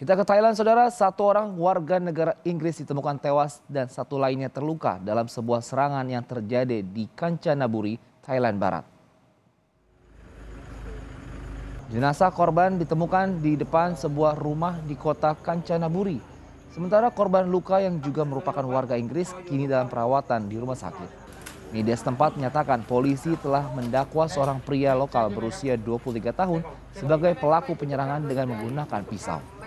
Kita ke Thailand saudara, satu orang warga negara Inggris ditemukan tewas dan satu lainnya terluka dalam sebuah serangan yang terjadi di Kanchanaburi, Thailand Barat. Jenazah korban ditemukan di depan sebuah rumah di kota Kanchanaburi. Sementara korban luka yang juga merupakan warga Inggris kini dalam perawatan di rumah sakit. Media setempat menyatakan polisi telah mendakwa seorang pria lokal berusia 23 tahun sebagai pelaku penyerangan dengan menggunakan pisau.